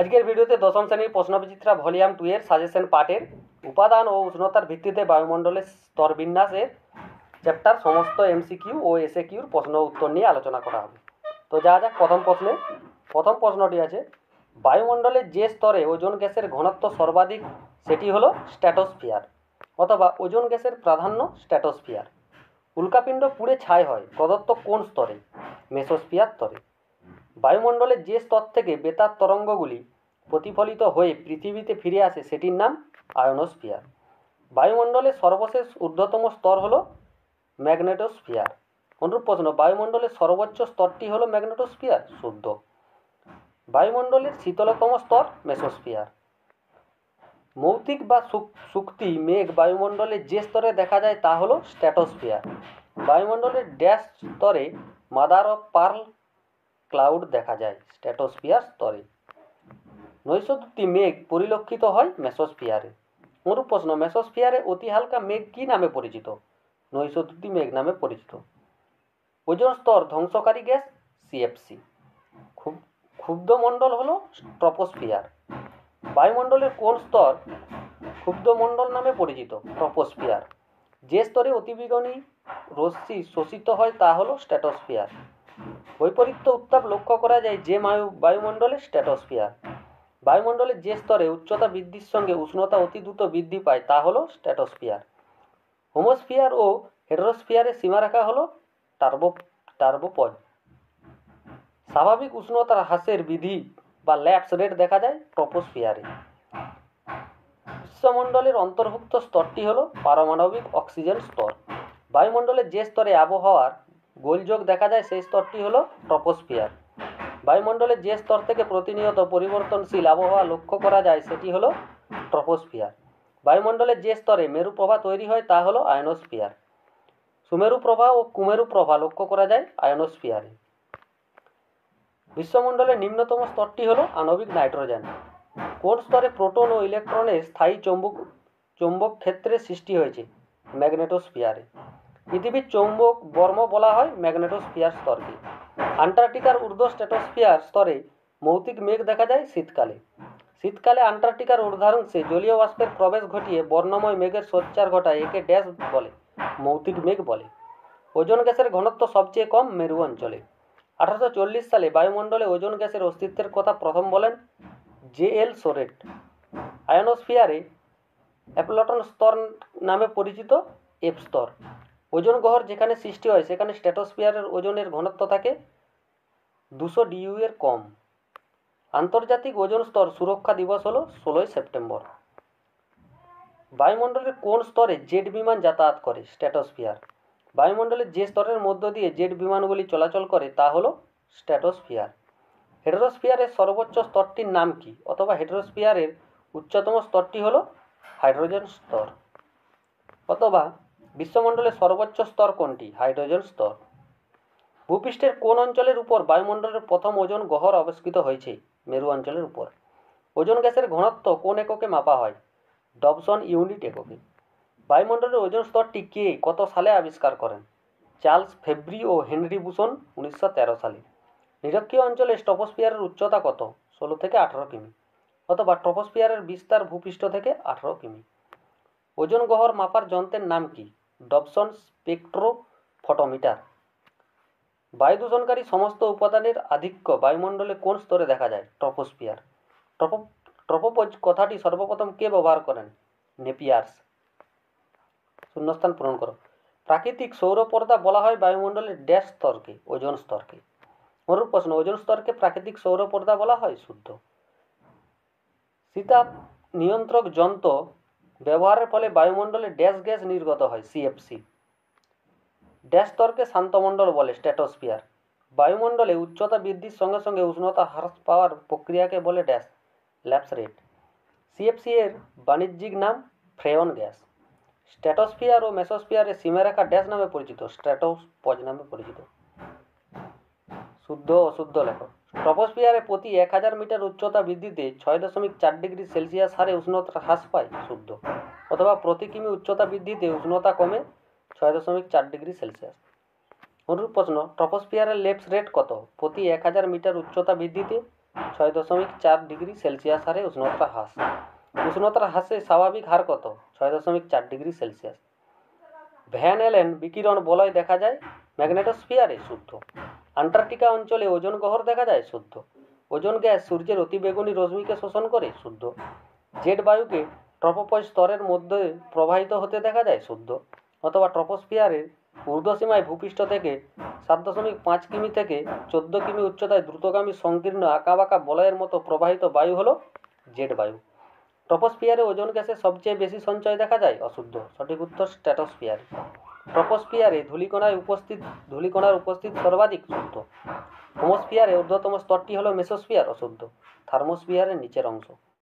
আজকের ভিডিওতে দশম শ্রেণীর প্রশ্নবিচিত্রা ভলিউম টু এর সাজেশন পার্টের উপাদান ও উষ্ণতার ভিত্তিতে বায়ুমণ্ডলের স্তরবিন্যাসের চ্যাপ্টার সমস্ত এমসিকিউ ও এসএ কিউর প্রশ্ন উত্তর নিয়ে আলোচনা করা হবে তো যা যাক প্রথম প্রশ্নে প্রথম প্রশ্নটি আছে বায়ুমণ্ডলের যে স্তরে ওজন গ্যাসের ঘনত্ব সর্বাধিক সেটি হলো স্ট্যাটোস্ফিয়ার অথবা ওজন গ্যাসের প্রাধান্য স্ট্যাটোস্ফিয়ার উল্কাপিণ্ড পুড়ে ছাই হয় প্রদত্ত কোন স্তরে মেসোস্ফিয়ার স্তরে বায়ুমণ্ডলের যে স্তর থেকে বেতার তরঙ্গগুলি প্রতিফলিত হয়ে পৃথিবীতে ফিরে আসে সেটির নাম আয়নোস্ফিয়ার বায়ুমণ্ডলের সর্বশেষ ঊর্ধ্বতম স্তর হলো ম্যাগনেটোস্ফিয়ার অনুরূপ প্রশ্ন বায়ুমণ্ডলের সর্বোচ্চ স্তরটি হলো ম্যাগনেটোস্ফিয়ার শুদ্ধ বায়ুমণ্ডলের শীতলতম স্তর মেসোস্ফিয়ার মৌতিক বা শুক্তি মেঘ বায়ুমণ্ডলের যে স্তরে দেখা যায় তা হলো স্ট্যাটোস্ফিয়ার বায়ুমণ্ডলের ড্যাশ স্তরে মাদার অফ পার্ল ক্লাউড দেখা যায় স্ট্যাটোস্ফিয়ার স্তরে নৈশদ্যুতি মেঘ পরিলক্ষিত হয় মেসোস্ফিয়ারে অনুরূপ প্রশ্ন মেসোস্ফিয়ারে অতি হালকা মেঘ কী নামে পরিচিত নৈশদ্যুতি মেঘ নামে পরিচিত ওজন স্তর ধ্বংসকারী গ্যাস সিএফসি খুব ক্ষুব্ধমণ্ডল হল ট্রপোস্ফিয়ার বায়ুমণ্ডলের কোন স্তর ক্ষুব্ধমণ্ডল নামে পরিচিত ট্রপোস্ফিয়ার যে স্তরে অতিবেগুনি রশ্মি শোষিত হয় তা হল স্ট্যাটোস্ফিয়ার বৈপরীত্য উত্তাপ লক্ষ্য করা যায় যে বায়ু বায়ুমণ্ডলের স্ট্যাটোস্ফিয়ার বায়ুমণ্ডলের যে স্তরে উচ্চতা বৃদ্ধির সঙ্গে উষ্ণতা অতি দ্রুত বৃদ্ধি পায় তা হলো স্ট্যাটোস্ফিয়ার হোমোস্ফিয়ার ও হেড্রোস্ফিয়ারের সীমারেখা হলো টার্বো টার্বোপজ স্বাভাবিক উষ্ণতার হ্রাসের বিধি বা ল্যাপস রেট দেখা যায় ট্রপোস্ফিয়ারে বিশ্বমণ্ডলের অন্তর্ভুক্ত স্তরটি হলো পারমাণবিক অক্সিজেন স্তর বায়ুমণ্ডলের যে স্তরে আবহাওয়ার গোলযোগ দেখা যায় সেই স্তরটি হলো টপোস্ফিয়ার বায়ুমণ্ডলের যে স্তর থেকে প্রতিনিয়ত পরিবর্তনশীল আবহাওয়া লক্ষ্য করা যায় সেটি হলো ট্রপোস্ফিয়ার বায়ুমণ্ডলের যে স্তরে মেরু প্রভা তৈরি হয় তা হলো আয়নোস্ফিয়ার সুমেরু প্রভা ও কুমেরু প্রভা লক্ষ্য করা যায় আয়নোস্ফিয়ারে বিশ্বমণ্ডলের নিম্নতম স্তরটি হলো আণবিক নাইট্রোজেন কোন স্তরে প্রোটন ও ইলেকট্রনের স্থায়ী চৌম্বক চৌম্বক ক্ষেত্রের সৃষ্টি হয়েছে ম্যাগনেটোস্ফিয়ারে পৃথিবীর চৌম্বক বর্ম বলা হয় ম্যাগনেটোস্ফিয়ার স্তরকে আন্টার্কটিকার ঊর্ধ্ব স্ট্যাটোস্ফিয়ার স্তরে মৌতিক মেঘ দেখা যায় শীতকালে শীতকালে আন্টার্কটিকার ঊর্ধ্বাংশে জলীয় বাষ্পের প্রবেশ ঘটিয়ে বর্ণময় মেঘের সোচ্চার ঘটায় একে ড্যাশ বলে মৌতিক মেঘ বলে ওজন গ্যাসের ঘনত্ব সবচেয়ে কম মেরু অঞ্চলে আঠারোশো সালে বায়ুমণ্ডলে ওজন গ্যাসের অস্তিত্বের কথা প্রথম বলেন জে এল সোরেট আয়নোস্ফিয়ারে অ্যাপলটন স্তর নামে পরিচিত এফ স্তর ওজন গহর যেখানে সৃষ্টি হয় সেখানে স্ট্র্যাটোস্ফিয়ারের ওজনের ঘনত্ব থাকে দুশো ডিউ এর কম আন্তর্জাতিক ওজন স্তর সুরক্ষা দিবস হলো ষোলোই সেপ্টেম্বর বায়ুমণ্ডলের কোন স্তরে জেট বিমান যাতায়াত করে স্ট্যাটোস্ফিয়ার বায়ুমণ্ডলের যে স্তরের মধ্য দিয়ে জেট বিমানগুলি চলাচল করে তা হলো স্ট্র্যাটোস্ফিয়ার হেড্রোস্ফিয়ারের সর্বোচ্চ স্তরটির নাম কি অথবা হেড্রোস্ফিয়ারের উচ্চতম স্তরটি হলো হাইড্রোজেন স্তর অথবা বিশ্বমণ্ডলের সর্বোচ্চ স্তর কোনটি হাইড্রোজেন স্তর ভূপৃষ্ঠের কোন অঞ্চলের উপর বায়ুমণ্ডলের প্রথম ওজন গহর অবস্থিত হয়েছে মেরু অঞ্চলের উপর ওজন গ্যাসের ঘনত্ব কোন এককে মাপা হয় ডবসন ইউনিট এককে বায়ুমণ্ডলের ওজন স্তরটি কে কত সালে আবিষ্কার করেন চার্লস ফেব্রি ও হেনরি বুসন উনিশশো সালে নিরক্ষীয় অঞ্চলে স্টপোস্পিয়ারের উচ্চতা কত ষোলো থেকে আঠারো কিমি অথবা ট্রপোস্পিয়ারের বিস্তার ভূপৃষ্ঠ থেকে আঠারো কিমি ওজন গহর মাপার যন্ত্রের নাম কি ডবসন স্পেকট্রোফটোমিটার বায়ু দূষণকারী সমস্ত উপাদানের আধিক্য বায়ুমণ্ডলে কোন স্তরে দেখা যায় ট্রপোস্পিয়ার ট্রপো ট্রপোপোজ কথাটি সর্বপ্রথম কে ব্যবহার করেন নেপিয়ার্স শূন্যস্থান পূরণ করো প্রাকৃতিক সৌরপর্দা বলা হয় বায়ুমণ্ডলের ড্যাশ স্তরকে ওজন স্তরকে অনুরূপ প্রশ্ন ওজন স্তরকে প্রাকৃতিক সৌরপর্দা বলা হয় শুদ্ধ শীতাপ নিয়ন্ত্রক যন্ত্র ব্যবহারের ফলে বায়ুমণ্ডলে ড্যাশ গ্যাস নির্গত হয় সিএফসি ড্যাশ স্তরকে শান্তমণ্ডল বলে স্ট্যাটোস্ফিয়ার বায়ুমণ্ডলে উচ্চতা বৃদ্ধির সঙ্গে সঙ্গে উষ্ণতা হ্রাস পাওয়ার প্রক্রিয়াকে বলে ড্যাশ ল্যাপস রেট সিএফসি এর বাণিজ্যিক নাম ফ্রেয়ন গ্যাস স্ট্যাটোস্ফিয়ার ও মেসোস্ফিয়ারের সীমারেখা ড্যাশ নামে পরিচিত স্ট্র্যাটোপজ নামে পরিচিত শুদ্ধ অশুদ্ধ লেখ ট্রপোস্ফিয়ারে প্রতি এক হাজার মিটার উচ্চতা বৃদ্ধিতে ছয় দশমিক চার ডিগ্রি সেলসিয়াস হারে উষ্ণতা হ্রাস পায় শুদ্ধ অথবা প্রতি কিমি উচ্চতা বৃদ্ধিতে উষ্ণতা কমে ছয় দশমিক চার ডিগ্রি সেলসিয়াস অনুরূপ প্রশ্ন ট্রপোস্ফিয়ারের লেপস রেট কত প্রতি এক হাজার মিটার উচ্চতা বৃদ্ধিতে ছয় দশমিক চার ডিগ্রি সেলসিয়াস হারে উষ্ণতা হ্রাস উষ্ণতার হ্রাসে স্বাভাবিক হার কত ছয় দশমিক চার ডিগ্রি সেলসিয়াস ভ্যান এলেন বিকিরণ বলয় দেখা যায় ম্যাগনেটোস্ফিয়ারে শুদ্ধ আন্টার্কটিকা অঞ্চলে ওজন গহর দেখা যায় শুদ্ধ ওজন গ্যাস সূর্যের অতিবেগুনি রশ্মিকে শোষণ করে শুদ্ধ জেট বায়ুকে ট্রপোপয় স্তরের মধ্যে প্রবাহিত হতে দেখা যায় শুদ্ধ অথবা ট্রপোস্ফিয়ারের ঊর্ধ্বসীমায় ভূপৃষ্ঠ থেকে সাত দশমিক পাঁচ কিমি থেকে চোদ্দ কিমি উচ্চতায় দ্রুতগামী সংকীর্ণ আঁকাবাঁকা বলয়ের মতো প্রবাহিত বায়ু হলো জেট বায়ু ট্রপোস্ফিয়ারে ওজন গ্যাসের সবচেয়ে বেশি সঞ্চয় দেখা যায় অশুদ্ধ সঠিক উত্তর স্ট্যাটোস্ফিয়ারে ট্রপোস্ফিয়ারে ধূলিকণায় উপস্থিত ধূলিকণার উপস্থিত সর্বাধিক শুদ্ধ হোমোস্ফিয়ারে ঊর্ধ্বতম স্তরটি হল মেসোস্ফিয়ার অশুদ্ধ থার্মোস্ফিয়ারের নিচের অংশ